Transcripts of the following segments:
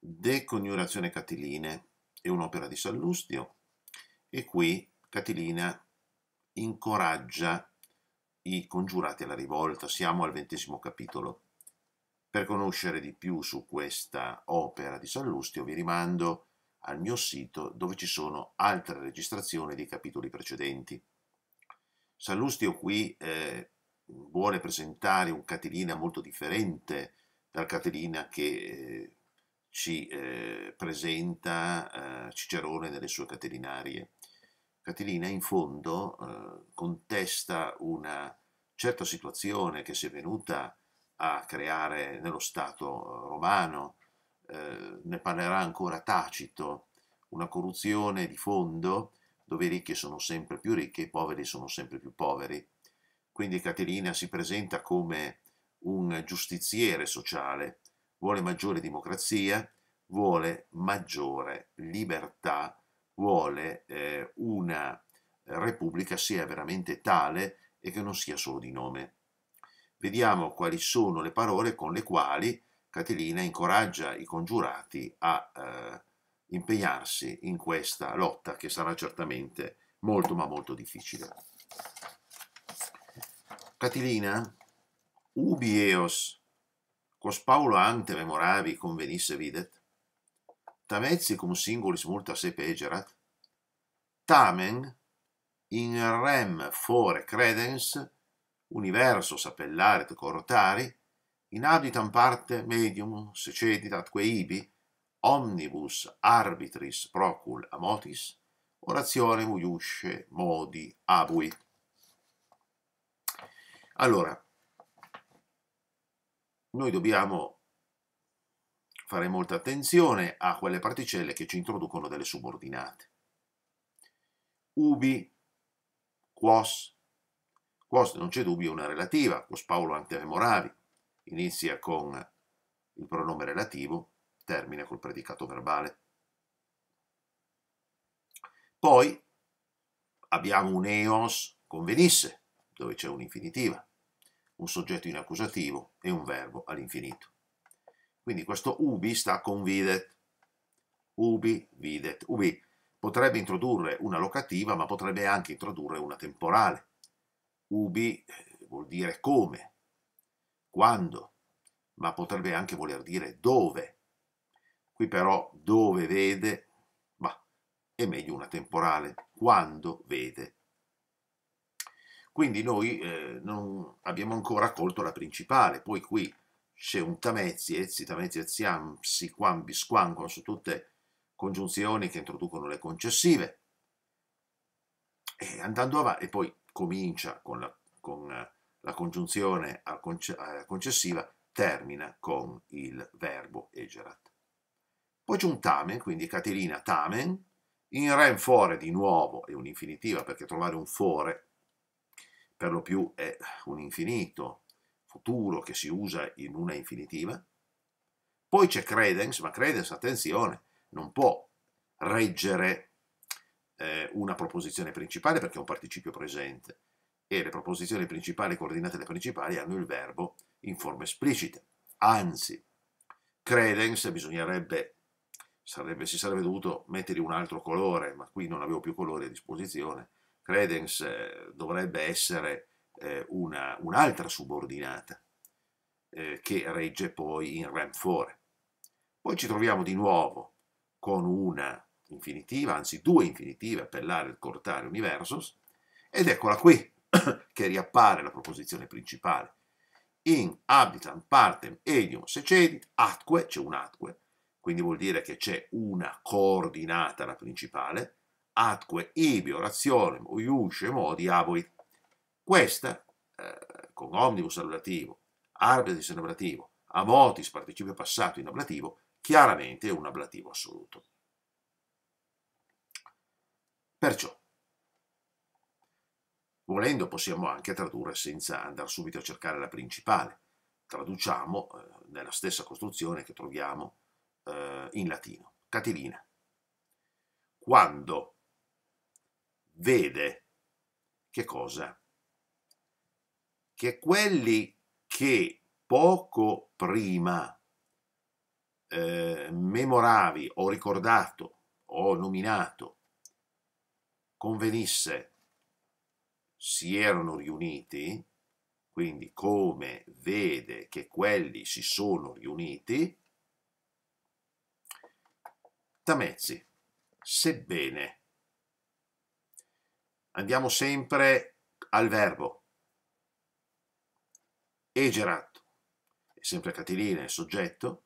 Deconiorazione Catilina è un'opera di Sallustio e qui Catilina incoraggia i congiurati alla rivolta. Siamo al ventesimo capitolo. Per conoscere di più su questa opera di Sallustio vi rimando al mio sito dove ci sono altre registrazioni dei capitoli precedenti. Sallustio qui eh, vuole presentare un Catilina molto differente dal Catilina che eh, ci eh, presenta eh, Cicerone nelle sue catilinarie. Catilina in fondo eh, contesta una certa situazione che si è venuta a creare nello Stato eh, romano, eh, ne parlerà ancora Tacito, una corruzione di fondo dove i ricchi sono sempre più ricchi e i poveri sono sempre più poveri. Quindi Caterina si presenta come un giustiziere sociale, vuole maggiore democrazia, vuole maggiore libertà, vuole eh, una repubblica sia veramente tale e che non sia solo di nome. Vediamo quali sono le parole con le quali Catilina incoraggia i congiurati a eh, impegnarsi in questa lotta che sarà certamente molto ma molto difficile. Catilina, ubi eos Quos Paulo ante memoravi convenisse videt? Tamezzi cum singulis multa se pegerat? Tamen, in rem fore credens, universo sapellaret corotari, in abitam parte medium secedit atque ibi, omnibus arbitris procul amotis, orazione muiusce modi abui. Allora, noi dobbiamo fare molta attenzione a quelle particelle che ci introducono delle subordinate. Ubi, quos, quos non c'è dubbio una relativa, quos Paolo ante memoravi, inizia con il pronome relativo, termina col predicato verbale. Poi abbiamo un eos convenisse, dove c'è un'infinitiva un soggetto in accusativo e un verbo all'infinito. Quindi questo ubi sta con videt. Ubi, videt. Ubi potrebbe introdurre una locativa, ma potrebbe anche introdurre una temporale. Ubi eh, vuol dire come, quando, ma potrebbe anche voler dire dove. Qui però dove vede, ma è meglio una temporale, quando vede. Quindi noi eh, non abbiamo ancora colto la principale, poi qui c'è un tameziez, eh, tamezietiam, eh, siquam, bisquam, su tutte congiunzioni che introducono le concessive. E andando avanti, e poi comincia con la, con eh, la congiunzione alla conce, concessiva, termina con il verbo egerat. Poi c'è un tamen, quindi Caterina tamen, in rem fore di nuovo è un'infinitiva perché trovare un fore per lo più è un infinito futuro che si usa in una infinitiva. Poi c'è credence, ma credence, attenzione, non può reggere eh, una proposizione principale perché è un participio presente e le proposizioni principali coordinate da principali hanno il verbo in forma esplicita. Anzi, credence bisognerebbe, sarebbe, si sarebbe dovuto mettere un altro colore, ma qui non avevo più colori a disposizione, Credence eh, dovrebbe essere eh, una, un'altra subordinata eh, che regge poi in Rem 4. Poi ci troviamo di nuovo con una infinitiva, anzi due infinitive appellare il cortare universos, ed eccola qui che riappare la proposizione principale. In habitant partem elium secedit, atque, c'è un atque, quindi vuol dire che c'è una coordinata, la principale, atque ibi orationem uiusce modi abuit. Questa, eh, con omnibus ablativo, arbitris in ablativo, amotis participio passato in ablativo, chiaramente è un ablativo assoluto. Perciò, volendo possiamo anche tradurre senza andare subito a cercare la principale. Traduciamo eh, nella stessa costruzione che troviamo eh, in latino. Catilina. Quando vede che cosa? Che quelli che poco prima eh, memoravi o ricordato o nominato convenisse si erano riuniti, quindi come vede che quelli si sono riuniti, Tamezzi, sebbene andiamo sempre al verbo. Egerat è sempre catilina e soggetto,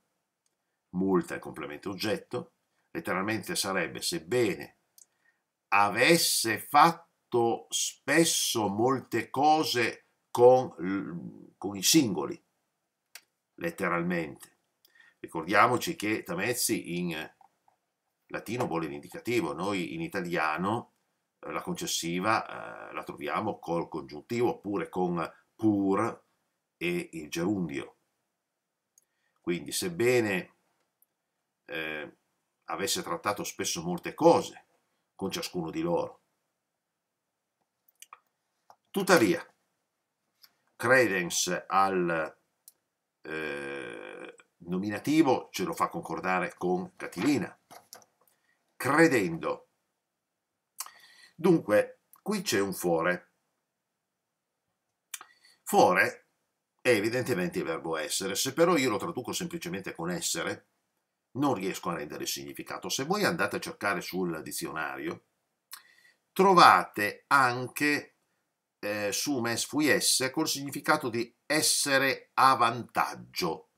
multa è complemento oggetto, letteralmente sarebbe sebbene avesse fatto spesso molte cose con, con i singoli, letteralmente. Ricordiamoci che Tamezzi in latino vuole l'indicativo, noi in italiano la concessiva eh, la troviamo col congiuntivo oppure con pur e il gerundio. Quindi sebbene eh, avesse trattato spesso molte cose con ciascuno di loro, tuttavia credence al eh, nominativo ce lo fa concordare con Catilina, credendo Dunque, qui c'è un fore. Fore è evidentemente il verbo essere, se però io lo traduco semplicemente con essere, non riesco a rendere il significato. Se voi andate a cercare sul dizionario, trovate anche eh, sumes fuiesse col significato di essere a vantaggio.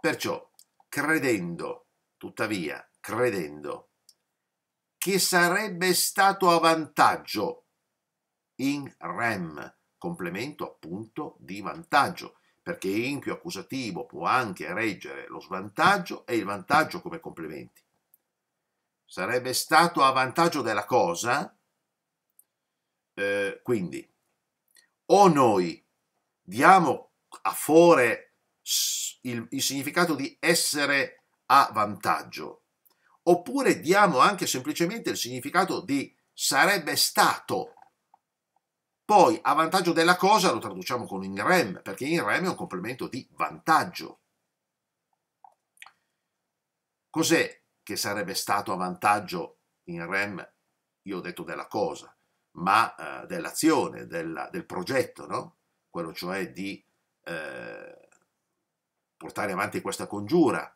Perciò, credendo, tuttavia, credendo che sarebbe stato a vantaggio in rem, complemento appunto di vantaggio, perché in più accusativo può anche reggere lo svantaggio e il vantaggio come complementi. Sarebbe stato a vantaggio della cosa, eh, quindi o noi diamo a fore il, il significato di essere a vantaggio oppure diamo anche semplicemente il significato di sarebbe stato. Poi a vantaggio della cosa lo traduciamo con in rem, perché in rem è un complemento di vantaggio. Cos'è che sarebbe stato a vantaggio in rem, io ho detto della cosa, ma eh, dell'azione, del, del, progetto, no? quello cioè di eh, portare avanti questa congiura,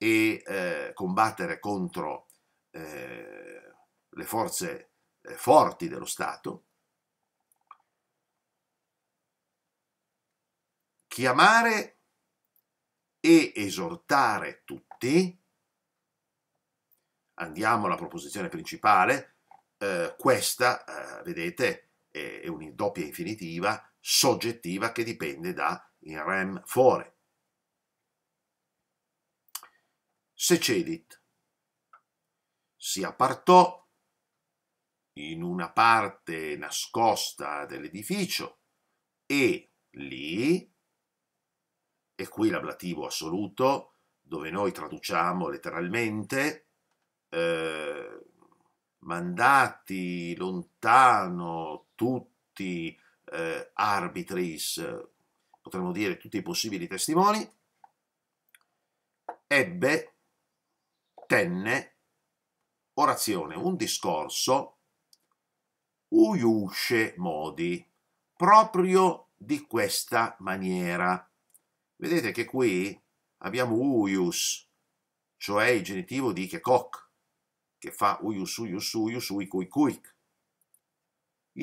e eh, combattere contro eh, le forze eh, forti dello Stato, chiamare e esortare tutti, andiamo alla proposizione principale, eh, questa, eh, vedete, è, è una doppia infinitiva soggettiva che dipende da in rem fore Secedit. Si appartò in una parte nascosta dell'edificio e lì, e qui l'ablativo assoluto, dove noi traduciamo letteralmente, eh, mandati lontano tutti eh, arbitris, potremmo dire tutti i possibili testimoni, ebbe tenne orazione, un discorso Uyusce Modi, proprio di questa maniera. Vedete che qui abbiamo uius, cioè il genitivo di Kekok, che fa uius, uius, Uyus, Uikuikuik. Uik.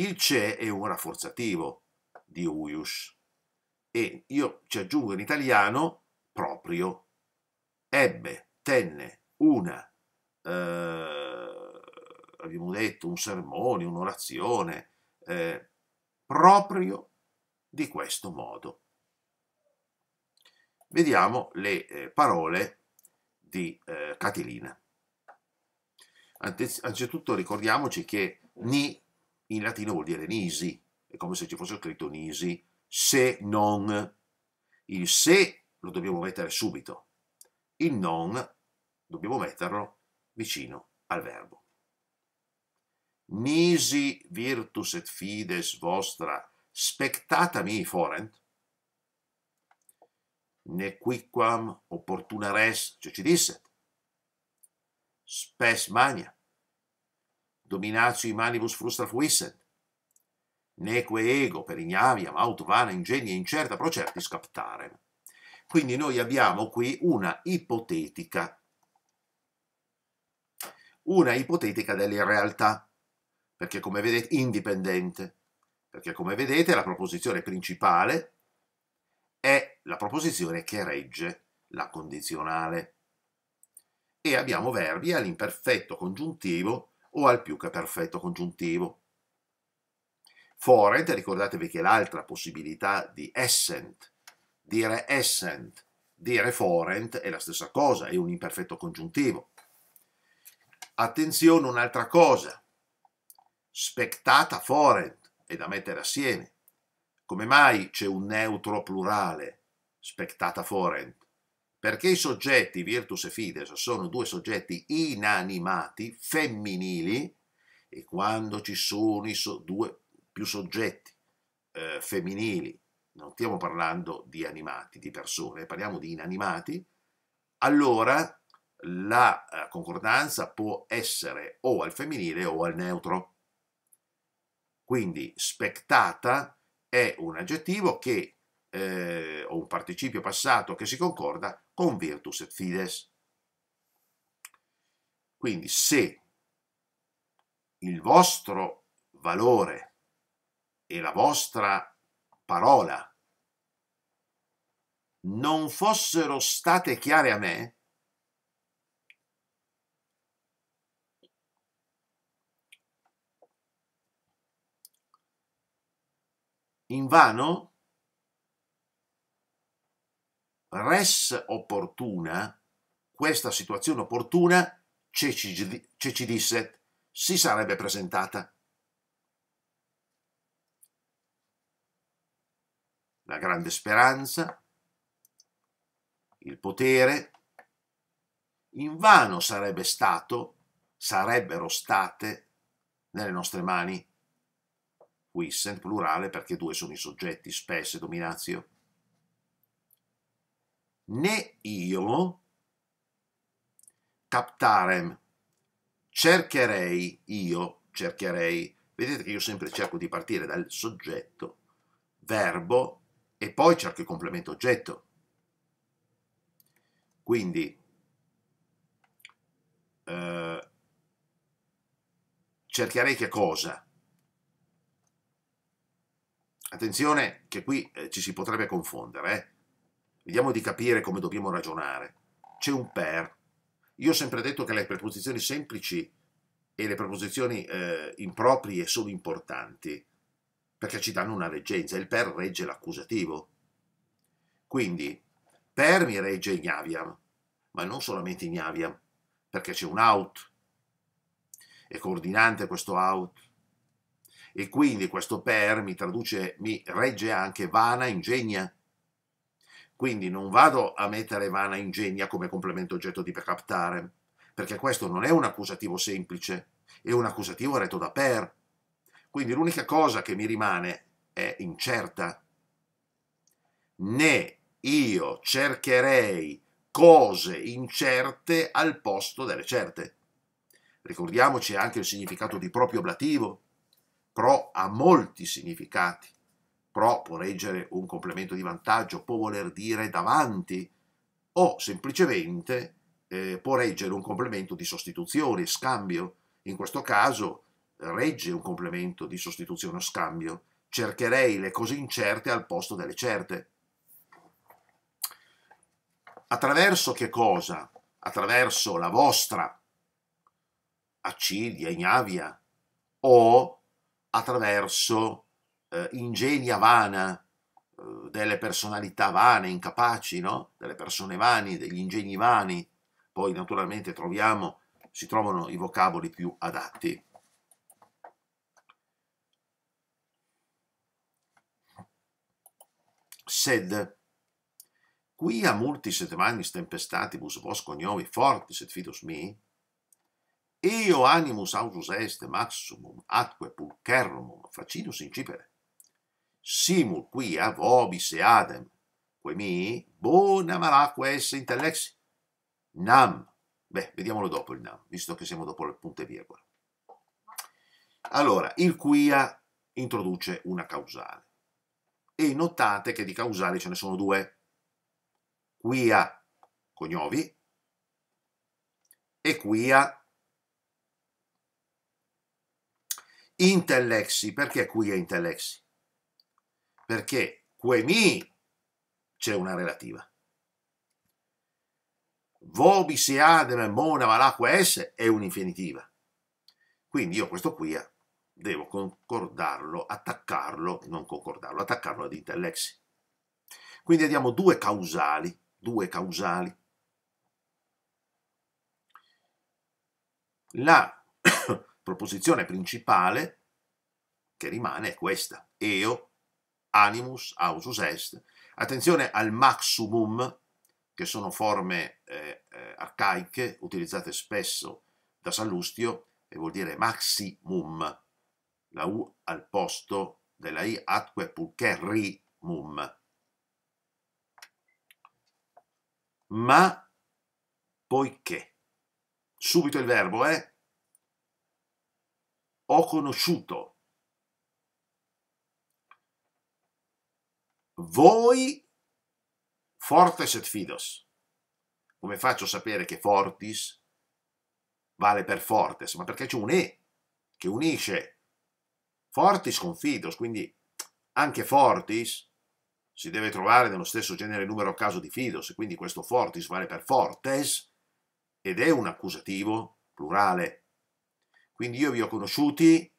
Il Ce è un rafforzativo di uius. e io ci aggiungo in italiano proprio, ebbe, tenne, una, eh, abbiamo detto, un sermone, un'orazione, eh, proprio di questo modo. Vediamo le eh, parole di eh, Catilina. Anzitutto ricordiamoci che ni in latino vuol dire nisi, è come se ci fosse scritto nisi, se non. Il se lo dobbiamo mettere subito, il non dobbiamo metterlo vicino al verbo. Nisi virtus et fides vostra spectatami forent, ne quicquam opportuna res cioè disse, spes magna, dominatio manibus frustra fuissent, neque ego per ignaviam aut vana ingegni incerta procertis captare. Quindi noi abbiamo qui una ipotetica una ipotetica dell'irrealtà, perché come vedete, indipendente, perché come vedete la proposizione principale è la proposizione che regge la condizionale. E abbiamo verbi all'imperfetto congiuntivo o al più che perfetto congiuntivo. Forent, ricordatevi che l'altra possibilità di essent, dire essent, dire forent è la stessa cosa, è un imperfetto congiuntivo. Attenzione un'altra cosa, spectata forent è da mettere assieme. Come mai c'è un neutro plurale, spectata forent? Perché i soggetti virtus e fides sono due soggetti inanimati, femminili, e quando ci sono so due più soggetti eh, femminili, non stiamo parlando di animati, di persone, parliamo di inanimati, allora la eh, concordanza può essere o al femminile o al neutro. Quindi spectata è un aggettivo che, eh, o un participio passato che si concorda con virtus et fides. Quindi se il vostro valore e la vostra parola non fossero state chiare a me, invano? Res opportuna, questa situazione opportuna, cecidisset, si sarebbe presentata. La grande speranza, il potere, invano sarebbe stato, sarebbero state nelle nostre mani quissent plurale perché due sono i soggetti, spes e dominatio. Ne io captarem, cercherei, io cercherei, vedete che io sempre cerco di partire dal soggetto, verbo e poi cerco il complemento oggetto. Quindi eh, cercherei che cosa? Attenzione che qui eh, ci si potrebbe confondere. Eh? Vediamo di capire come dobbiamo ragionare. C'è un per. Io ho sempre detto che le preposizioni semplici e le preposizioni eh, improprie sono importanti perché ci danno una reggenza. Il per regge l'accusativo. Quindi per mi regge ignaviam, ma non solamente ignaviam, perché c'è un out. È coordinante questo out e quindi questo per mi traduce, mi regge anche vana ingegna. Quindi non vado a mettere vana ingegna come complemento oggetto di per captare, perché questo non è un accusativo semplice, è un accusativo retto da per. Quindi l'unica cosa che mi rimane è incerta. Né io cercherei cose incerte al posto delle certe. Ricordiamoci anche il significato di proprio oblativo. Pro ha molti significati. Pro può reggere un complemento di vantaggio, può voler dire davanti o semplicemente eh, può reggere un complemento di sostituzione, scambio. In questo caso regge un complemento di sostituzione o scambio. Cercherei le cose incerte al posto delle certe. Attraverso che cosa? Attraverso la vostra accidia, ignavia o attraverso eh, ingegni vana, eh, delle personalità vane, incapaci, no? delle persone vani, degli ingegni vani. Poi naturalmente troviamo, si trovano i vocaboli più adatti. Sed, qui a multis et magnis tempestatibus vos cognovi fortis et fidus mi, io animus autus est maximum atque pulcherrumum facinus incipere. Simul quia vobis e adem, que mi bona malaque esse intellexi. Nam. Beh, vediamolo dopo il nam, visto che siamo dopo le punte e virgola. Allora, il quia introduce una causale. E notate che di causali ce ne sono due. Quia cognovi e quia intellexi, perché qui è intellexi? Perché mi c'è una relativa. Vobi se adem mona valacqua es è un'infinitiva. Quindi io questo qui eh, devo concordarlo, attaccarlo, non concordarlo, attaccarlo ad intellexi. Quindi abbiamo due causali, due causali. La proposizione principale che rimane è questa, eo animus ausus est. Attenzione al maximum, che sono forme eh, eh arcaiche utilizzate spesso da Sallustio e vuol dire maximum, la U al posto della I atque pulché rimum. Ma poiché. Subito il verbo è eh? ho conosciuto. Voi fortes et fidos. Come faccio a sapere che fortis vale per fortes? Ma perché c'è un E che unisce fortis con fidos, quindi anche fortis si deve trovare nello stesso genere numero a caso di fidos, quindi questo fortis vale per fortes ed è un accusativo plurale quindi io vi ho conosciuti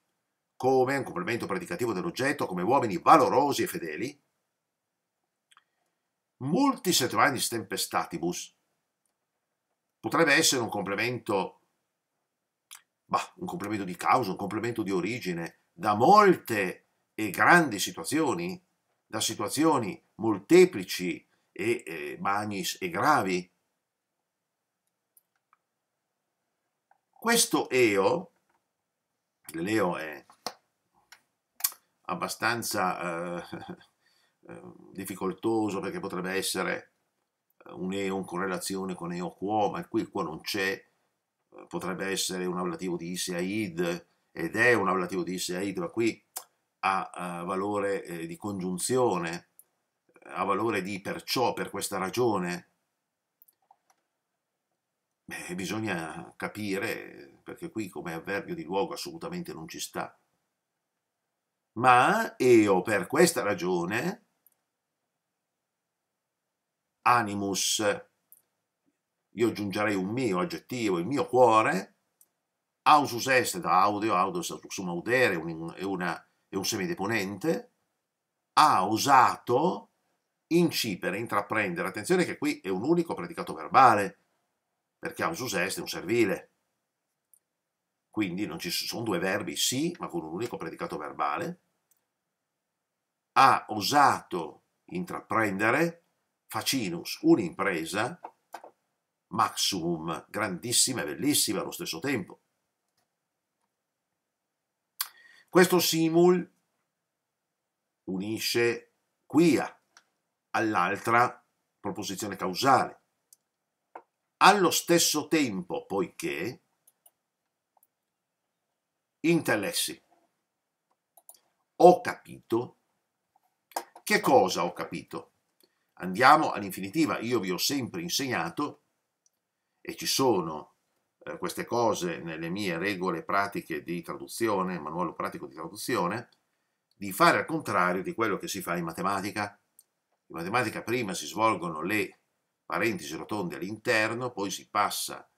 come un complemento predicativo dell'oggetto, come uomini valorosi e fedeli, multis et vanis tempestatibus potrebbe essere un complemento, bah, un complemento di causa, un complemento di origine, da molte e grandi situazioni, da situazioni molteplici e eh, magnis e gravi. Questo eo Leo è abbastanza eh, eh, difficoltoso perché potrebbe essere eh, un EO in correlazione con EO QO, ma qui il QO non c'è, eh, potrebbe essere un ablativo di ISEAID ed è un ablativo di ISEAID, ma qui ha, valore di congiunzione, ha valore di perciò, per questa ragione. Beh, bisogna capire perché qui come avverbio di luogo assolutamente non ci sta. Ma eo per questa ragione animus, io aggiungerei un mio aggettivo, il mio cuore, ausus est da audio, audus sum audere, è, una, è un semideponente, ha osato incipere, intraprendere. Attenzione che qui è un unico predicato verbale, perché ausus est è un servile. Quindi non ci sono due verbi sì, ma con un unico predicato verbale. Ha osato intraprendere, facinus, un'impresa, maximum, grandissima e bellissima allo stesso tempo. Questo simul unisce quia all'altra proposizione causale. Allo stesso tempo, poiché, interessi. Ho capito? Che cosa ho capito? Andiamo all'infinitiva, io vi ho sempre insegnato e ci sono eh, queste cose nelle mie regole pratiche di traduzione, manuale pratico di traduzione, di fare al contrario di quello che si fa in matematica. In matematica prima si svolgono le parentesi rotonde all'interno, poi si passa,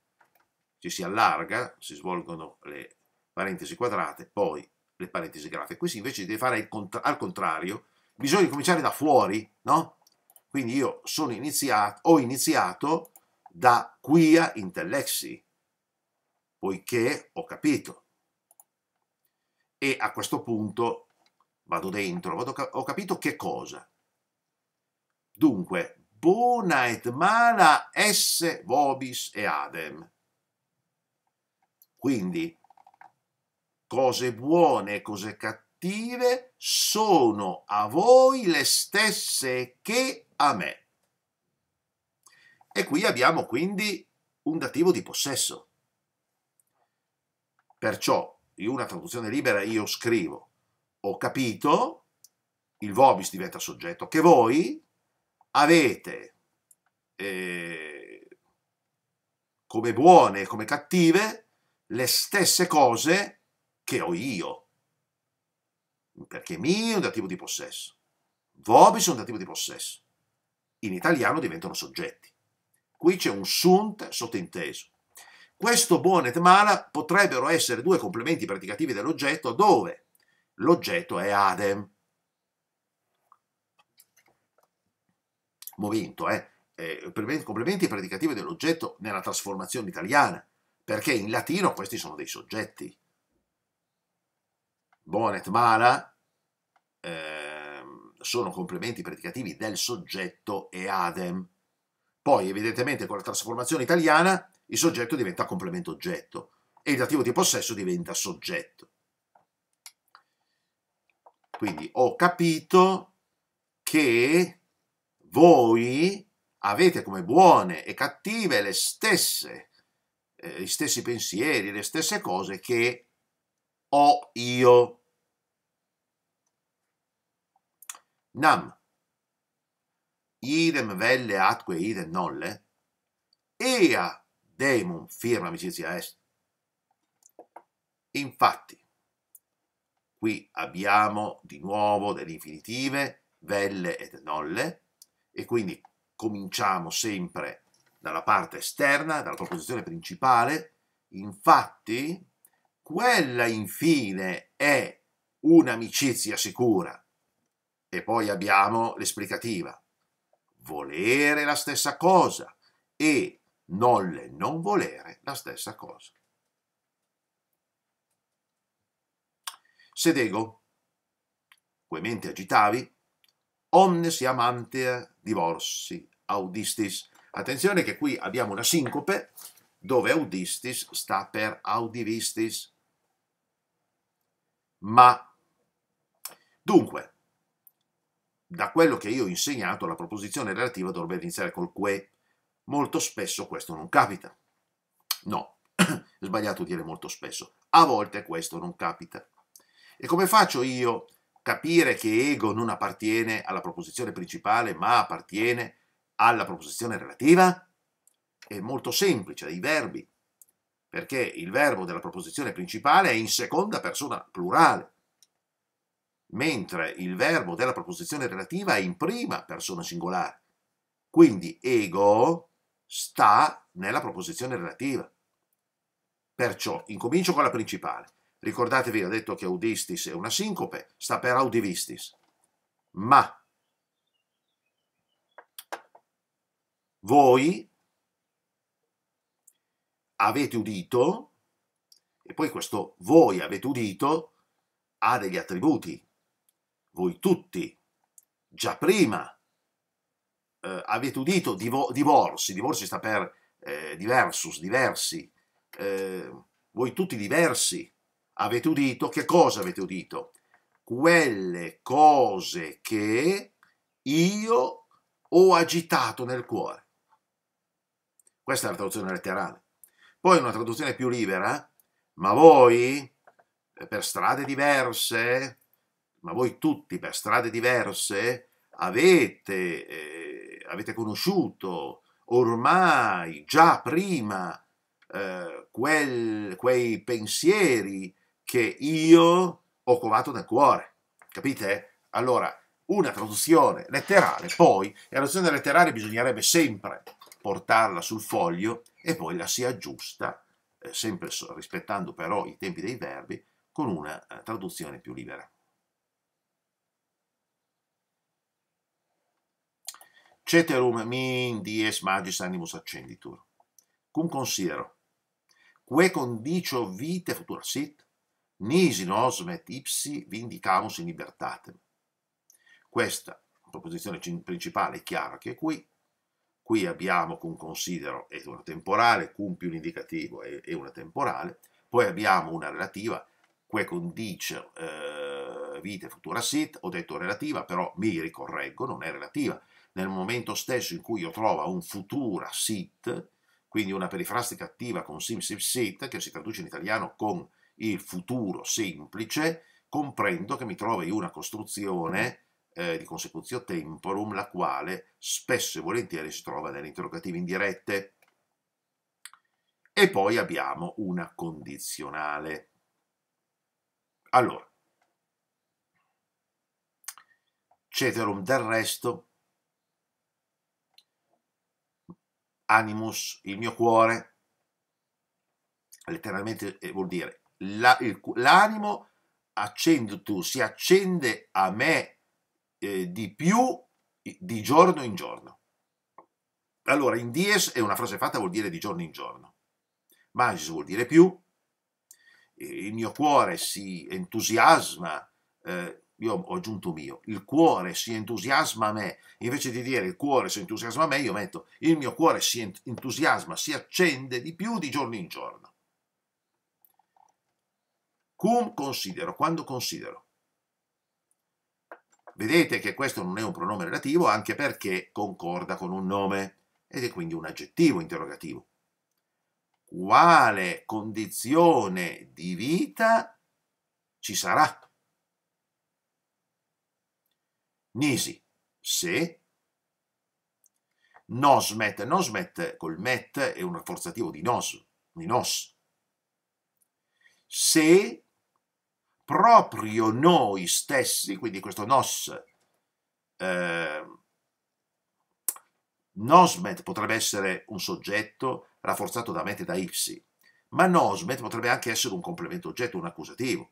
ci si allarga, si svolgono le parentesi quadrate, poi le parentesi grafiche. Qui si invece deve fare contra al contrario, bisogna cominciare da fuori, no? Quindi io sono iniziato, ho iniziato da qui a intellexi, poiché ho capito. E a questo punto vado dentro, vado, ho capito che cosa. Dunque, bona et mala esse vobis e adem. Quindi, cose buone e cose cattive sono a voi le stesse che a me. E qui abbiamo quindi un dativo di possesso. Perciò in una traduzione libera io scrivo ho capito, il vobis diventa soggetto, che voi avete eh, come buone e come cattive le stesse cose che ho io. Perché mi è un dativo di possesso. Vobis è un dativo di possesso. In italiano diventano soggetti. Qui c'è un sunt sottinteso. Questo buon bonet mala potrebbero essere due complementi predicativi dell'oggetto dove l'oggetto è adem. Momento, eh? eh complementi predicativi dell'oggetto nella trasformazione italiana, perché in latino questi sono dei soggetti. Bonnet Mala eh, sono complementi predicativi del soggetto e adem. Poi evidentemente con la trasformazione italiana il soggetto diventa complemento oggetto e il dativo di possesso diventa soggetto. Quindi ho capito che voi avete come buone e cattive le stesse, eh, gli stessi pensieri, le stesse cose che ho io. nam idem velle atque idem nolle ea demum firma amicizia est infatti qui abbiamo di nuovo delle infinitive velle ed nolle e quindi cominciamo sempre dalla parte esterna, dalla proposizione principale, infatti quella infine è un'amicizia sicura e poi abbiamo l'esplicativa. Volere la stessa cosa e nolle non volere la stessa cosa. Sedego, quemente agitavi, omnes amantea divorsi audistis. Attenzione che qui abbiamo una sincope dove audistis sta per audivistis. Ma, dunque, da quello che io ho insegnato la proposizione relativa dovrebbe iniziare col que. Molto spesso questo non capita. No, è sbagliato dire molto spesso. A volte questo non capita. E come faccio io a capire che ego non appartiene alla proposizione principale, ma appartiene alla proposizione relativa? È molto semplice, i verbi, perché il verbo della proposizione principale è in seconda persona plurale mentre il verbo della proposizione relativa è in prima persona singolare. Quindi ego sta nella proposizione relativa. Perciò incomincio con la principale. Ricordatevi, ho detto che audistis è una sincope, sta per audivistis. Ma voi avete udito, e poi questo voi avete udito ha degli attributi, voi tutti, già prima, eh, avete udito divo, divorzi, divorsi sta per eh, diversus, diversi, eh, voi tutti diversi, avete udito, che cosa avete udito? Quelle cose che io ho agitato nel cuore. Questa è la traduzione letterale. Poi una traduzione più libera, ma voi eh, per strade diverse, ma voi tutti per strade diverse avete, eh, avete conosciuto ormai già prima eh, quel, quei pensieri che io ho covato nel cuore. Capite? Allora, una traduzione letterale, poi, la traduzione letterale bisognerebbe sempre portarla sul foglio e poi la si aggiusta, eh, sempre rispettando però i tempi dei verbi, con una eh, traduzione più libera. Ceterum min dies magis animus accenditur. Cum considero, que condicio vite futura sit, nisi nos met ipsi vindicamus in libertatem. Questa proposizione principale è chiara che è qui. Qui abbiamo cum considero ed una temporale, cum più un indicativo e una temporale, poi abbiamo una relativa, que condicio eh, vite futura sit, ho detto relativa, però mi ricorreggo, non è relativa, nel momento stesso in cui io trovo un futura sit, quindi una perifrastica attiva con sim sim sit, che si traduce in italiano con il futuro semplice, comprendo che mi trovo in una costruzione eh, di consecutio temporum, la quale spesso e volentieri si trova nelle interrogative indirette. E poi abbiamo una condizionale. Allora, ceterum del resto animus, il mio cuore, letteralmente eh, vuol dire la, il, l'animo accendu, si accende a me eh, di più di giorno in giorno. Allora, in dies è una frase fatta, vuol dire di giorno in giorno. Magis vuol dire più, eh, il mio cuore si entusiasma, eh, io ho aggiunto mio, il cuore si entusiasma a me, invece di dire il cuore si entusiasma a me, io metto il mio cuore si entusiasma, si accende di più di giorno in giorno. Cum considero, quando considero. Vedete che questo non è un pronome relativo anche perché concorda con un nome ed è quindi un aggettivo interrogativo. Quale condizione di vita ci sarà? nisi, se, nosmet, nosmet col met è un rafforzativo di nos, di nos. Se proprio noi stessi, quindi questo nos, eh, nosmet potrebbe essere un soggetto rafforzato da met e da ipsi, ma nosmet potrebbe anche essere un complemento oggetto, un accusativo.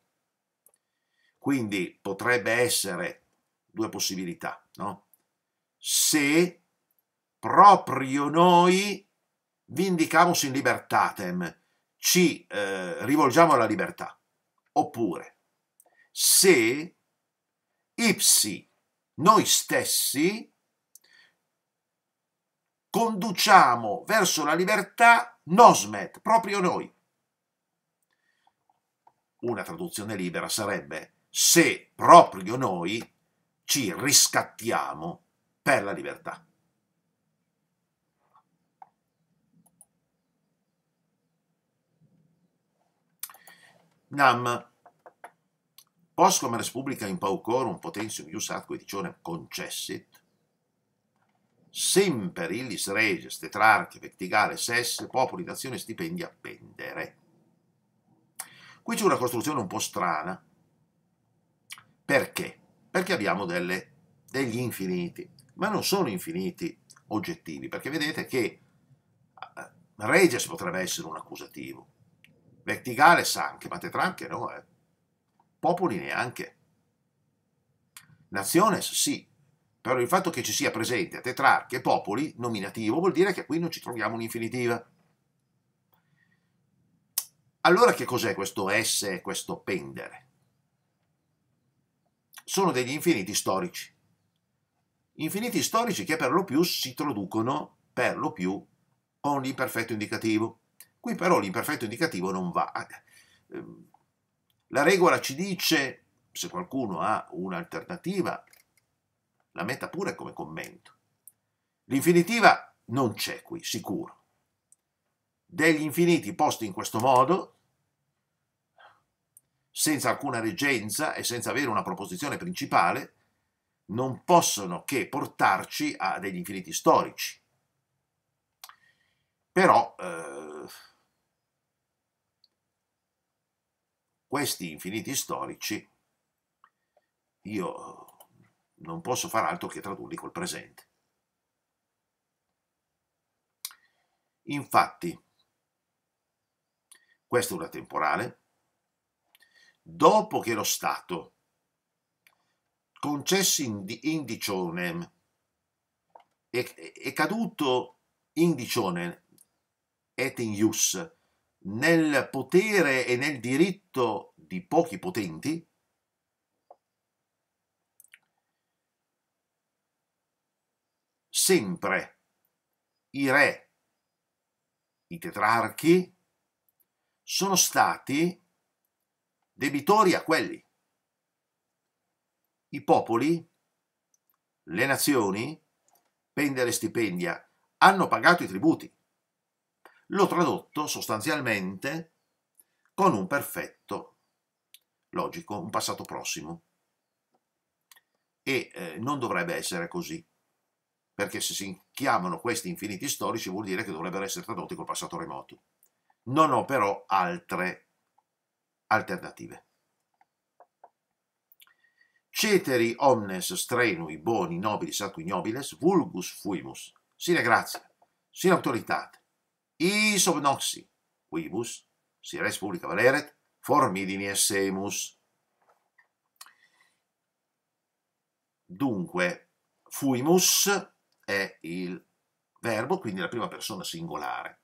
Quindi potrebbe essere due possibilità, no? Se proprio noi vindicamus in libertatem, ci eh, rivolgiamo alla libertà, oppure se ipsi noi stessi conduciamo verso la libertà nosmet, proprio noi. Una traduzione libera sarebbe se proprio noi ci riscattiamo per la libertà. Nam Poscom Respublica in paucorum potentium ius atque dicione concessit, semper illis reges tetrarche vectigale sesse popoli d'azione stipendi appendere. Qui c'è una costruzione un po' strana. Perché? perché abbiamo delle, degli infiniti, ma non sono infiniti oggettivi, perché vedete che eh, reges potrebbe essere un accusativo, Vertigales anche, ma tetranche no, eh. popoli neanche, naziones sì, però il fatto che ci sia presente tetrarche, popoli, nominativo, vuol dire che qui non ci troviamo un'infinitiva. Allora che cos'è questo S e questo pendere? sono degli infiniti storici. Infiniti storici che per lo più si traducono per lo più con l'imperfetto indicativo. Qui però l'imperfetto indicativo non va. Eh, ehm, la regola ci dice, se qualcuno ha un'alternativa, la metta pure come commento. L'infinitiva non c'è qui, sicuro. Degli infiniti posti in questo modo senza alcuna reggenza e senza avere una proposizione principale, non possono che portarci a degli infiniti storici. Però eh, questi infiniti storici io non posso far altro che tradurli col presente. Infatti, questa è una temporale, dopo che lo Stato concesse indicionem e, è caduto in indicionem et in ius nel potere e nel diritto di pochi potenti, sempre i re, i tetrarchi, sono stati debitori a quelli. I popoli, le nazioni, pendere stipendia, hanno pagato i tributi. L'ho tradotto sostanzialmente con un perfetto logico, un passato prossimo. E eh, non dovrebbe essere così, perché se si chiamano questi infiniti storici vuol dire che dovrebbero essere tradotti col passato remoto. Non ho però altre alternative. Ceteri omnes strenui boni nobili ac ignobiles vulgus fuimus, sine grazia, sine autoritate, is obnoxi, quibus, si res publica valeret, formidini essemus. Dunque, fuimus è il verbo, quindi la prima persona singolare,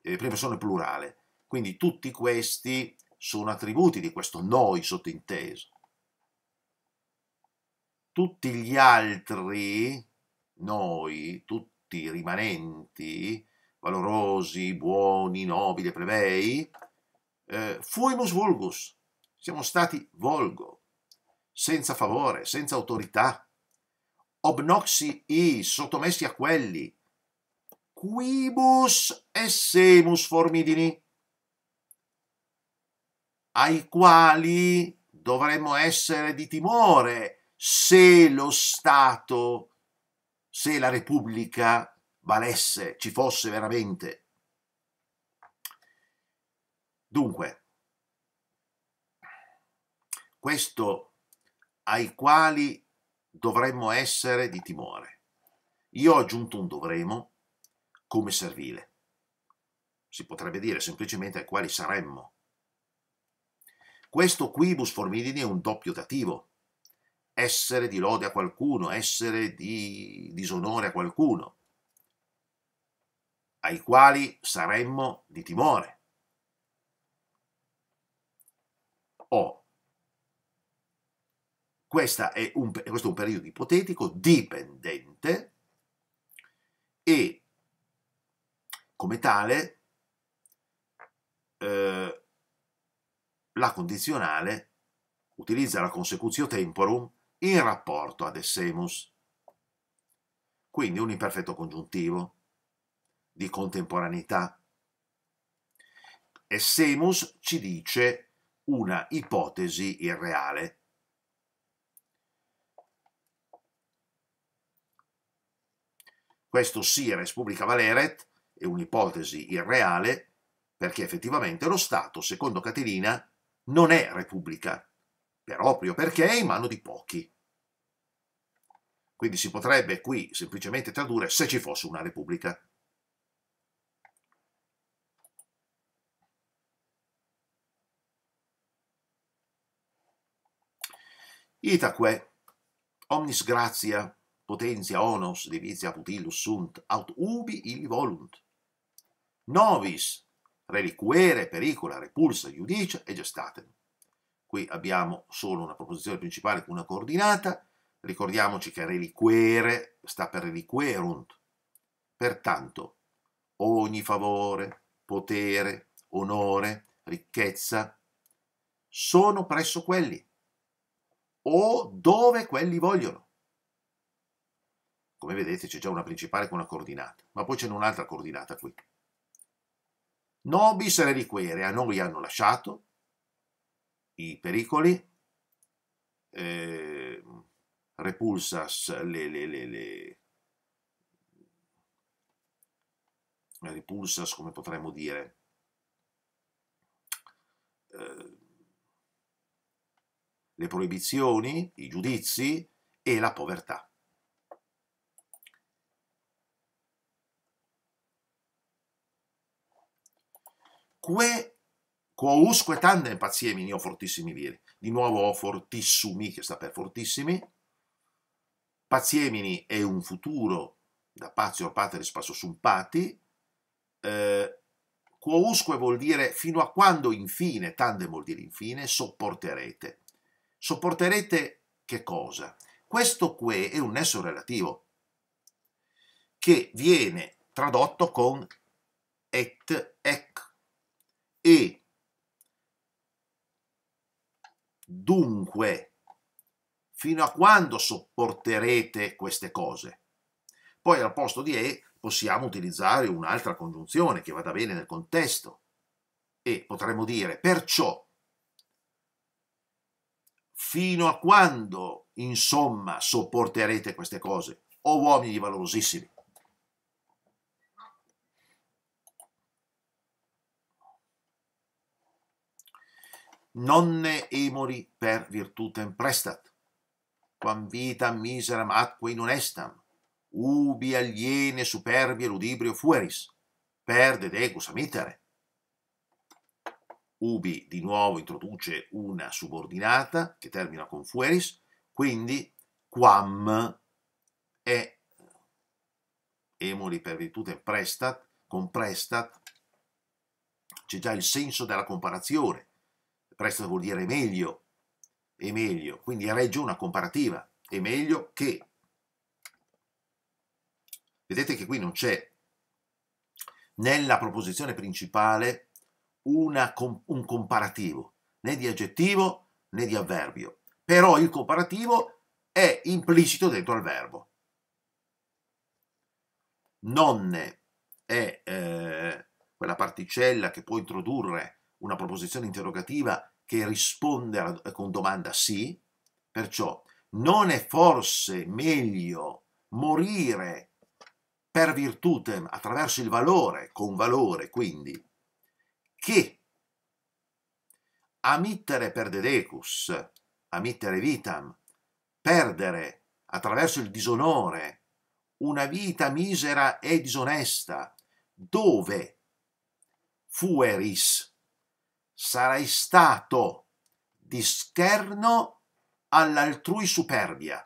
eh, prima persona plurale, quindi tutti questi sono attributi di questo noi sottinteso. Tutti gli altri noi, tutti i rimanenti, valorosi, buoni, nobili, plebei, eh, fuimus vulgus, siamo stati volgo, senza favore, senza autorità, obnoxi i, sottomessi a quelli, quibus essemus formidini, ai quali dovremmo essere di timore se lo Stato, se la Repubblica valesse, ci fosse veramente. Dunque, questo ai quali dovremmo essere di timore. Io ho aggiunto un dovremo come servile. Si potrebbe dire semplicemente ai quali saremmo questo quibus formidini è un doppio dativo. Essere di lode a qualcuno, essere di disonore a qualcuno, ai quali saremmo di timore. O è questo è un periodo ipotetico dipendente e come tale eh, la condizionale utilizza la consecutio temporum in rapporto ad essemus. Quindi un imperfetto congiuntivo di contemporaneità. Essemus ci dice una ipotesi irreale. Questo Sires pubblica valeret è un'ipotesi irreale perché effettivamente lo Stato, secondo Catilina, non è repubblica, proprio perché è in mano di pochi. Quindi si potrebbe qui semplicemente tradurre se ci fosse una repubblica. Itaque, omnis gratia, potentia onos, divizia putillus sunt, aut ubi illi volunt. Novis, reliquere, pericola, repulsa, iudicia e gestatem. Qui abbiamo solo una proposizione principale con una coordinata, ricordiamoci che reliquere sta per reliquerunt. Pertanto, ogni favore, potere, onore, ricchezza sono presso quelli o dove quelli vogliono. Come vedete c'è già una principale con una coordinata, ma poi c'è un'altra coordinata qui. Nobis reliquere, a noi hanno lasciato i pericoli, eh, repulsas le, le, le, le repulsas, come potremmo dire, eh, le proibizioni, i giudizi e la povertà. que quousque tandem paziemi io fortissimi viri. Di nuovo ho fortissimi, che sta per fortissimi. Paziemini è un futuro da pazio al pateris passo sum pati. Eh, quousque vuol dire fino a quando infine, tandem vuol dire infine, sopporterete. Sopporterete che cosa? Questo que è un nesso relativo che viene tradotto con et, ec e dunque fino a quando sopporterete queste cose? Poi al posto di e possiamo utilizzare un'altra congiunzione che vada bene nel contesto e potremmo dire perciò fino a quando insomma sopporterete queste cose o uomini valorosissimi nonne emori per virtutem prestat, quam vitam miseram atque in onestam, ubi aliene superbie ludibrio fueris, perde degus amitere. Ubi di nuovo introduce una subordinata che termina con fueris, quindi quam è emoli per virtutem prestat, con prestat c'è già il senso della comparazione, presto vuol dire meglio, è meglio, quindi regge una comparativa, è meglio che. Vedete che qui non c'è nella proposizione principale una, un comparativo, né di aggettivo né di avverbio, però il comparativo è implicito dentro al verbo. Nonne è eh, quella particella che può introdurre una proposizione interrogativa che risponde con domanda sì, perciò non è forse meglio morire per virtutem attraverso il valore, con valore quindi, che amittere per dedecus, amittere vitam, perdere attraverso il disonore una vita misera e disonesta, dove fueris sarai stato di scherno all'altrui superbia.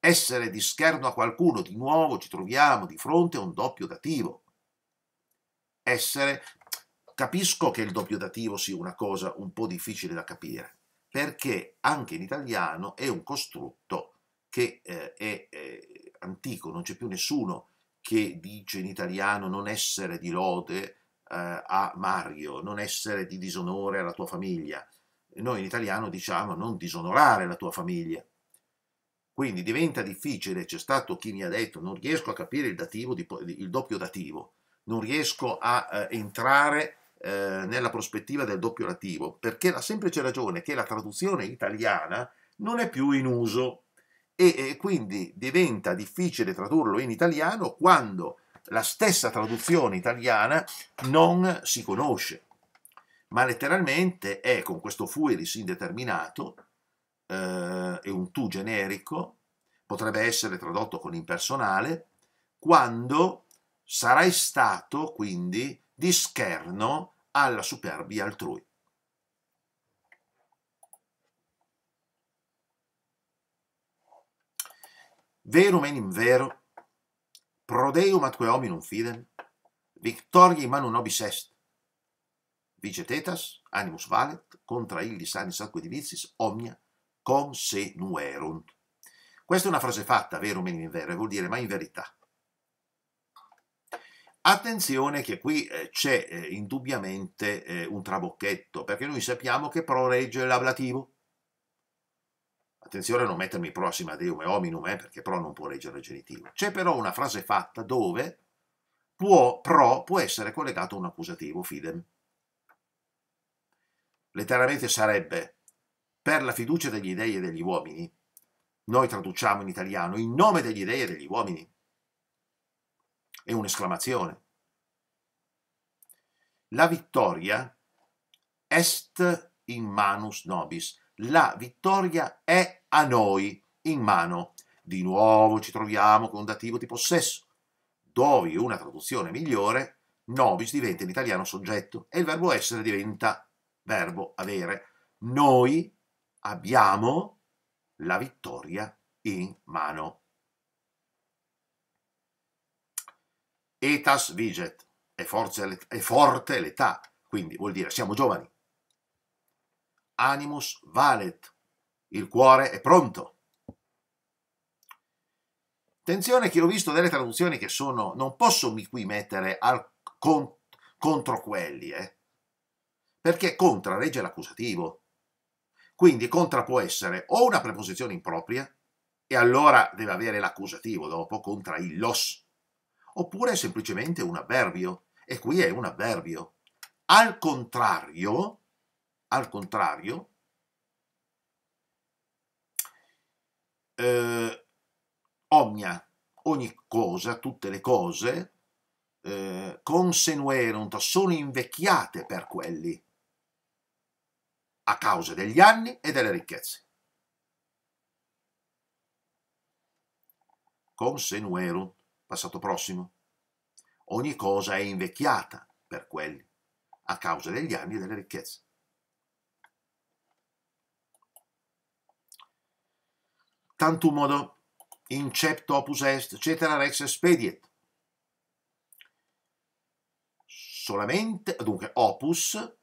Essere di scherno a qualcuno, di nuovo ci troviamo di fronte a un doppio dativo. Essere, capisco che il doppio dativo sia una cosa un po' difficile da capire, perché anche in italiano è un costrutto che eh, è, è eh, antico, non c'è più nessuno che dice in italiano non essere di lode, eh, a Mario, non essere di disonore alla tua famiglia. Noi in italiano diciamo non disonorare la tua famiglia. Quindi diventa difficile, c'è stato chi mi ha detto non riesco a capire il, dativo di, il doppio dativo, non riesco a eh, entrare eh, nella prospettiva del doppio dativo, perché la semplice ragione è che la traduzione italiana non è più in uso e, e quindi diventa difficile tradurlo in italiano quando la stessa traduzione italiana non si conosce, ma letteralmente è con questo fueris indeterminato eh, e un tu generico, potrebbe essere tradotto con impersonale, quando sarai stato quindi di scherno alla superbia altrui. Verum in vero Prodeum atque hominum fidem, in manu nobis est. tetas, animus valet, contra illi sanis atque divizis, omnia consenuerunt. Questa è una frase fatta, vero o meno in vero, vuol dire ma in verità. Attenzione che qui eh, c'è eh, indubbiamente eh, un trabocchetto, perché noi sappiamo che proregge l'ablativo Attenzione a non mettermi prossima a e hominum, eh, perché pro non può reggere il genitivo. C'è però una frase fatta dove può, pro può essere collegato a un accusativo, fidem. Letteralmente sarebbe per la fiducia degli dei e degli uomini. Noi traduciamo in italiano in nome degli dei e degli uomini. È un'esclamazione. La vittoria est in manus nobis la vittoria è a noi, in mano. Di nuovo ci troviamo con un dativo di possesso, dove una traduzione migliore, nobis diventa in italiano soggetto e il verbo essere diventa verbo avere. Noi abbiamo la vittoria in mano. Etas viget, è forte l'età, quindi vuol dire siamo giovani animus valet, il cuore è pronto. Attenzione che ho visto delle traduzioni che sono, non posso mi qui mettere al, con, contro quelli, eh? perché contra regge l'accusativo. Quindi contra può essere o una preposizione impropria, e allora deve avere l'accusativo dopo, contra il los, oppure semplicemente un avverbio, e qui è un avverbio. Al contrario, al contrario, eh, ogna, ogni cosa, tutte le cose, eh, consenuerunt, sono invecchiate per quelli, a causa degli anni e delle ricchezze. Consenuerunt, passato prossimo. Ogni cosa è invecchiata per quelli, a causa degli anni e delle ricchezze. tantum modo incept opus est, cetera rex expediet. Solamente, dunque, opus,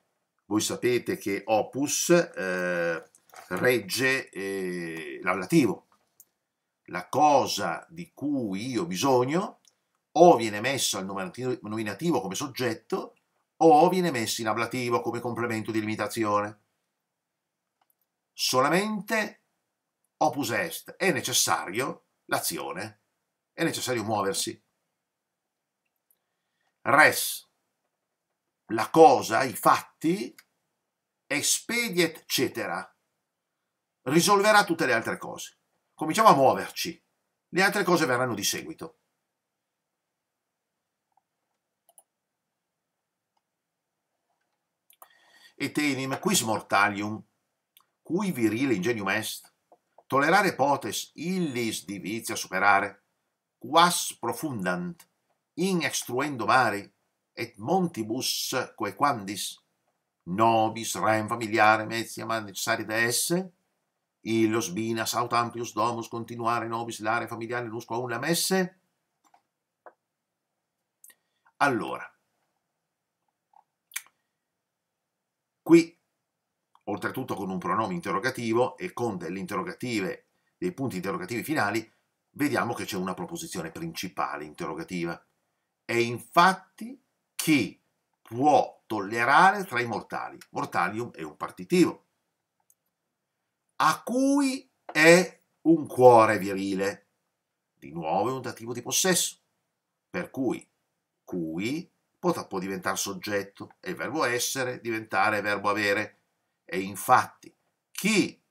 voi sapete che opus eh, regge eh, l'ablativo. La cosa di cui io ho bisogno o viene messa al nominativo come soggetto o viene messa in ablativo come complemento di limitazione. Solamente opus est, è necessario l'azione, è necessario muoversi. Res, la cosa, i fatti, expediet cetera, risolverà tutte le altre cose. Cominciamo a muoverci, le altre cose verranno di seguito. Et enim quis mortalium, cui virile ingenium est, Tolerare potes illis divizia superare, quas profundant, in extruendo mari, et montibus quequandis, nobis rem familiare metiam necessari de esse, illos binas aut amplius domus continuare nobis l'are familiare nusco una messe? Allora, qui oltretutto con un pronome interrogativo e con delle interrogative, dei punti interrogativi finali, vediamo che c'è una proposizione principale interrogativa. E infatti chi può tollerare tra i mortali? Mortalium è un partitivo, a cui è un cuore virile. Di nuovo è un dativo di possesso, per cui cui può diventare soggetto e il verbo essere diventare verbo avere e infatti, chi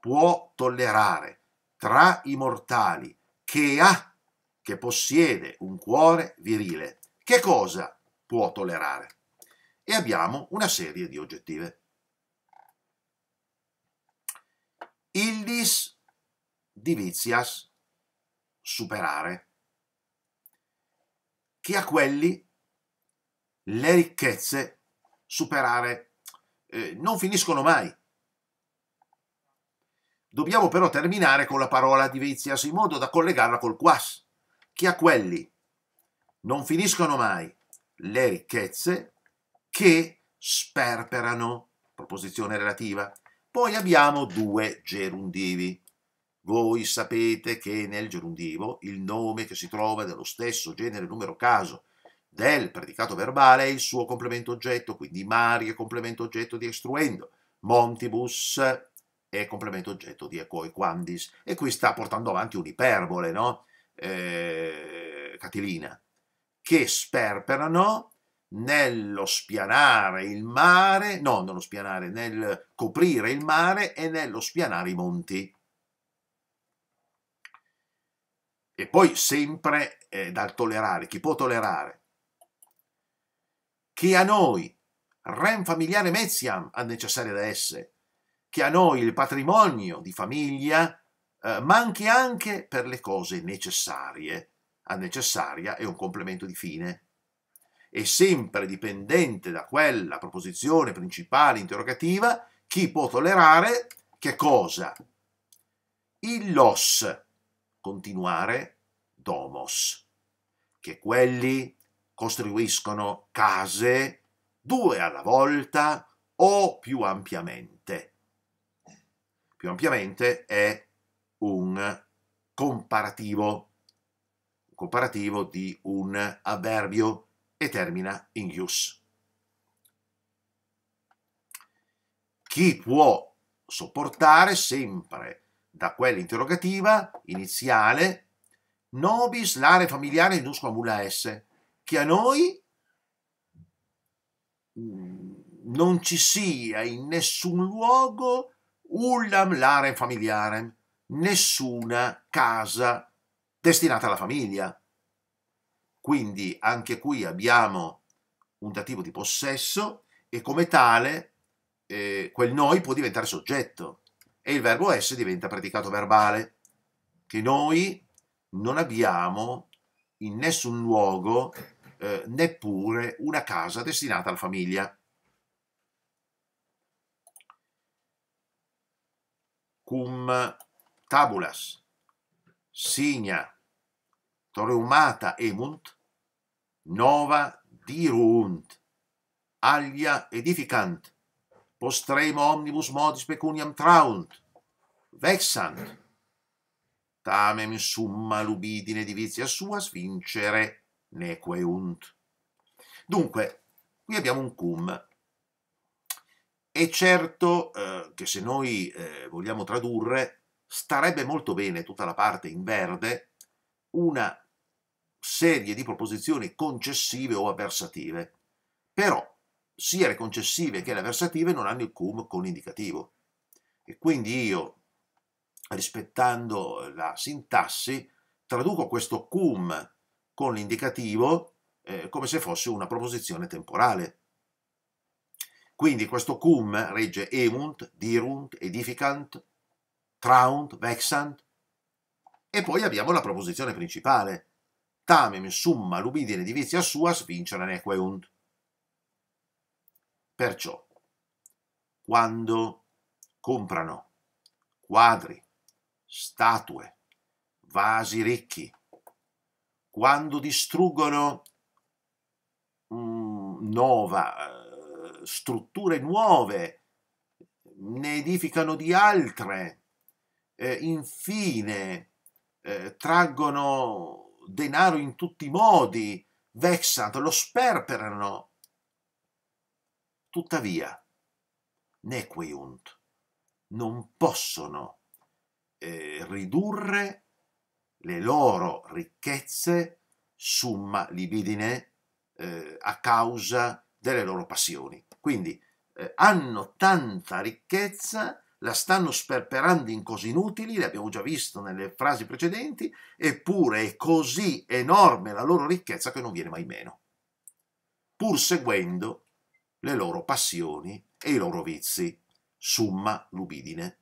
può tollerare tra i mortali che ha, che possiede un cuore virile, che cosa può tollerare? E abbiamo una serie di oggettive. Illis divitias, superare, che a quelli le ricchezze superare eh, non finiscono mai. Dobbiamo però terminare con la parola di Veizias in modo da collegarla col quas, che a quelli non finiscono mai le ricchezze che sperperano, proposizione relativa. Poi abbiamo due gerundivi. Voi sapete che nel gerundivo il nome che si trova dello stesso genere numero caso del predicato verbale è il suo complemento oggetto, quindi mari è complemento oggetto di estruendo, montibus è complemento oggetto di ecoiquandis. E qui sta portando avanti un'iperbole, no? Eh, catilina, che sperperano nello spianare il mare, no, nello spianare, nel coprire il mare e nello spianare i monti. E poi sempre eh, dal tollerare, chi può tollerare? che a noi, rem familiare meziam, ad necessaria da esse, che a noi il patrimonio di famiglia eh, manchi anche per le cose necessarie. A necessaria è un complemento di fine. E sempre dipendente da quella proposizione principale interrogativa, chi può tollerare che cosa? Il los, continuare, domos, che quelli costruiscono case due alla volta o più ampiamente. Più ampiamente è un comparativo, un comparativo di un avverbio e termina in use. Chi può sopportare sempre da quell'interrogativa iniziale nobis l'area familiare in uscola mula s che a noi mm, non ci sia in nessun luogo ullam lare familiare, nessuna casa destinata alla famiglia. Quindi anche qui abbiamo un dativo di possesso e come tale eh, quel noi può diventare soggetto e il verbo essere diventa predicato verbale, che noi non abbiamo in nessun luogo eh, neppure una casa destinata alla famiglia. Cum tabulas signa toreumata emunt nova dirunt aglia edificant postremo omnibus modis pecuniam traunt vexant tamem summa lubidine divizia sua svincere neque unt. Dunque, qui abbiamo un cum. È certo eh, che se noi eh, vogliamo tradurre, starebbe molto bene tutta la parte in verde, una serie di proposizioni concessive o avversative. Però sia le concessive che le avversative non hanno il cum con indicativo. E quindi io, rispettando la sintassi, traduco questo cum con l'indicativo eh, come se fosse una proposizione temporale. Quindi questo cum regge emunt, dirunt, edificant, traunt, vexant, e poi abbiamo la proposizione principale. Tamem summa lubidine divizia suas vincere nequeunt. Perciò, quando comprano quadri, statue, vasi ricchi, quando distruggono mh, mm, Nova, eh, strutture nuove, ne edificano di altre, eh, infine eh, traggono denaro in tutti i modi, vexano, lo sperperano. Tuttavia, nequeunt, non possono eh, ridurre le loro ricchezze summa libidine eh, a causa delle loro passioni. Quindi eh, hanno tanta ricchezza, la stanno sperperando in cose inutili, l'abbiamo già visto nelle frasi precedenti, eppure è così enorme la loro ricchezza che non viene mai meno, pur seguendo le loro passioni e i loro vizi, summa libidine.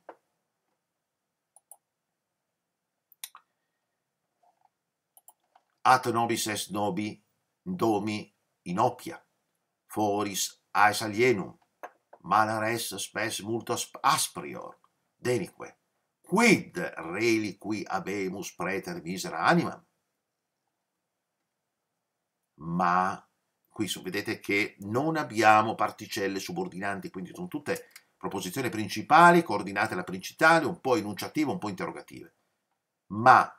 at nobis est nobi domi in oppia, foris aes alienum, malares spes multos asprior, denique, quid reliqui abemus preter misera animam? Ma qui vedete che non abbiamo particelle subordinanti, quindi sono tutte proposizioni principali, coordinate alla principale, un po' enunciative, un po' interrogative. Ma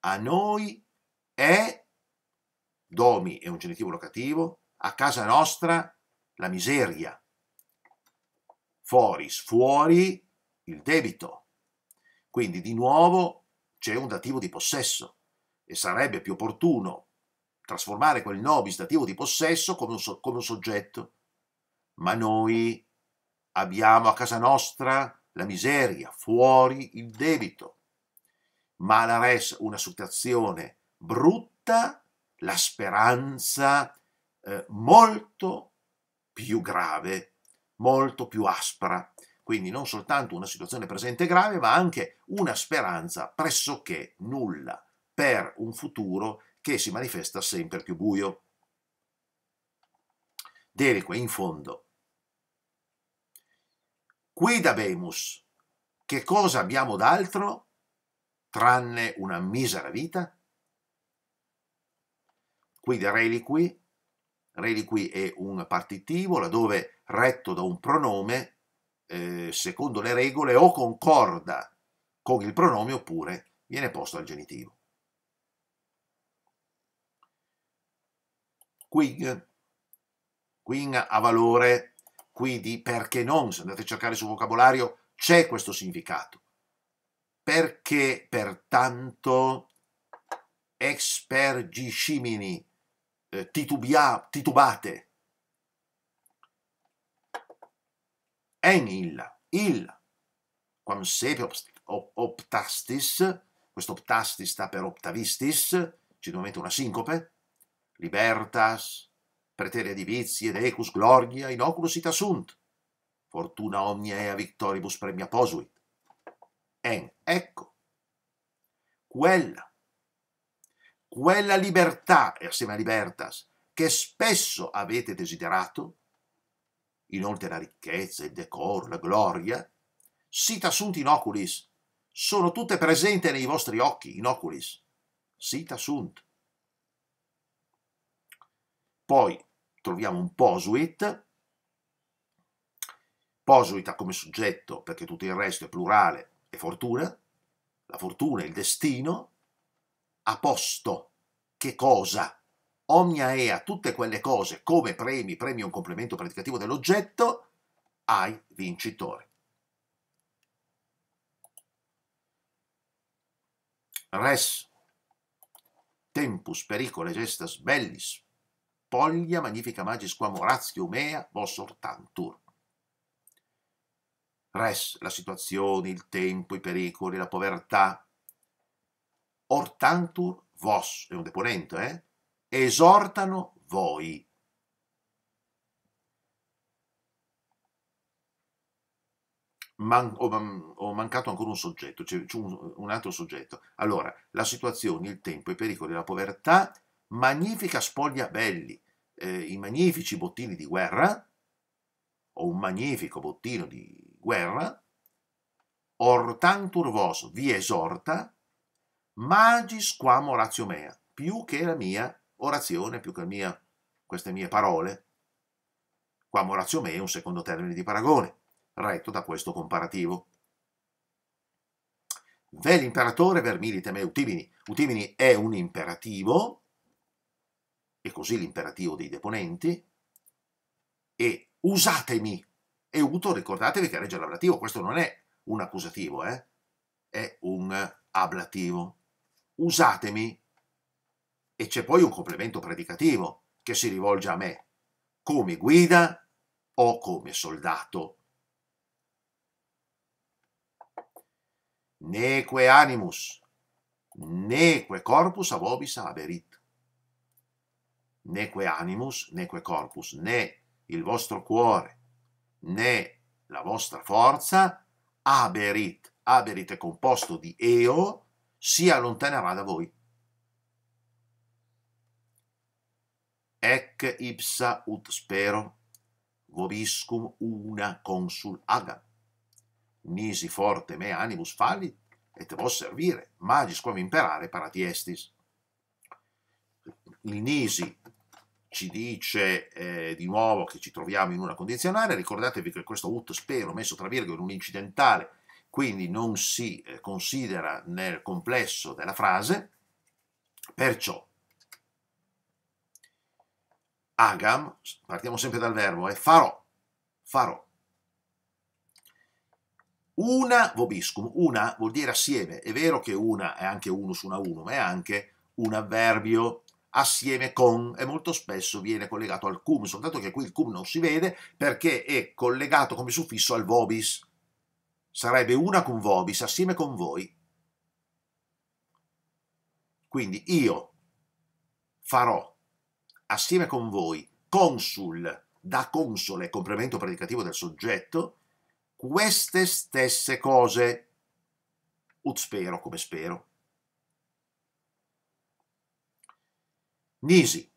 a noi è, domi è un genitivo locativo, a casa nostra la miseria, foris, fuori il debito. Quindi di nuovo c'è un dativo di possesso e sarebbe più opportuno trasformare quel nobis dativo di possesso come un, so, come un soggetto. Ma noi abbiamo a casa nostra la miseria, fuori il debito. Ma la res, una situazione brutta la speranza eh, molto più grave, molto più aspra. Quindi non soltanto una situazione presente grave, ma anche una speranza pressoché nulla per un futuro che si manifesta sempre più buio. Delique, in fondo. Qui da Bemus, che cosa abbiamo d'altro tranne una misera vita? Quindi reliqui, reliqui è un partitivo laddove retto da un pronome, eh, secondo le regole, o concorda con il pronome oppure viene posto al genitivo. Quig. Quig ha valore qui di perché non, se andate a cercare sul vocabolario c'è questo significato. Perché pertanto ex eh, titubia, titubate. En illa, illa, quam sepe optastis, questo optastis sta per optavistis, ci dovete una sincope, libertas, preteria di vizi ed ecus gloria inoculus ita sunt, fortuna omnia victoribus premia posuit. En, ecco, quella quella libertà, e assieme a libertas, che spesso avete desiderato, inoltre la ricchezza, il decoro, la gloria, sita sunt in oculis, sono tutte presenti nei vostri occhi, in oculis, sita sunt. Poi troviamo un posuit, posuit come soggetto, perché tutto il resto è plurale, è fortuna, la fortuna, il destino, a posto, che cosa, omnia ea, tutte quelle cose come premi, premi un complemento predicativo dell'oggetto, ai vincitore. Res tempus pericole gestas bellis, poglia magnifica magis quam oratio mea vos ortantur. Res, la situazione, il tempo, i pericoli, la povertà. Hortantur, vos è un deponente, eh? esortano voi. Man ho, man ho, mancato ancora un soggetto, c'è un, un altro soggetto. Allora, la situazione, il tempo, i pericoli, la povertà, magnifica spoglia belli, eh, i magnifici bottini di guerra, o un magnifico bottino di guerra, ortantur vos vi esorta, magis quam oratio mea, più che la mia orazione, più che mia, queste mie parole, quam oratio mea è un secondo termine di paragone, retto da questo comparativo. Ve l'imperatore ver vermilite me utimini. Utimini è un imperativo, e così l'imperativo dei deponenti, e usatemi. E Euto, ricordatevi che regge l'ablativo, questo non è un accusativo, eh? è un ablativo usatemi. E c'è poi un complemento predicativo che si rivolge a me, come guida o come soldato. Neque animus, neque corpus a vobis aberit. Neque animus, neque corpus, né il vostro cuore, né la vostra forza, aberit. Aberit è composto di eo, si allontanerà da voi. Ec ipsa ut spero, vobiscum una consul aga. Nisi forte me animus fallit, et vos servire, magis quam imperare parati estis. Il Nisi ci dice eh, di nuovo che ci troviamo in una condizionale, ricordatevi che questo ut spero messo tra virgole in un incidentale quindi non si eh, considera nel complesso della frase, perciò agam, partiamo sempre dal verbo, è farò, farò. Una vobiscum, una vuol dire assieme, è vero che una è anche uno su una uno, ma è anche un avverbio assieme con e molto spesso viene collegato al cum, soltanto che qui il cum non si vede perché è collegato come suffisso al vobis, sarebbe una con vobis, assieme con voi. Quindi io farò assieme con voi consul da console, complemento predicativo del soggetto, queste stesse cose. Ut spero come spero. Nisi,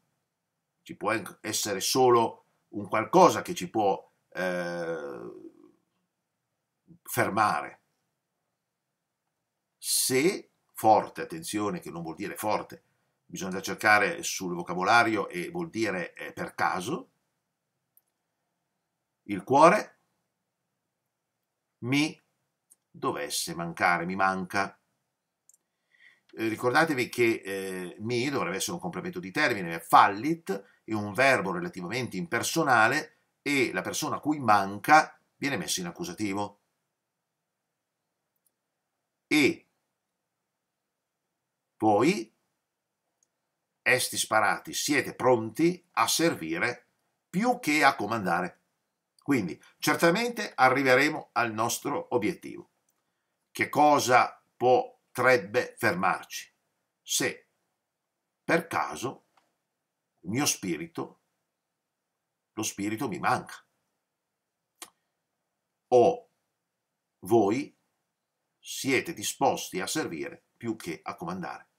ci può essere solo un qualcosa che ci può eh, fermare. Se forte, attenzione che non vuol dire forte, bisogna cercare sul vocabolario e vuol dire eh, per caso, il cuore mi dovesse mancare, mi manca. Eh, ricordatevi che eh, mi dovrebbe essere un complemento di termine, fallit è un verbo relativamente impersonale e la persona a cui manca viene messa in accusativo e poi esti sparati, siete pronti a servire più che a comandare. Quindi certamente arriveremo al nostro obiettivo. Che cosa potrebbe fermarci se per caso il mio spirito, lo spirito mi manca? O voi siete disposti a servire più che a comandare.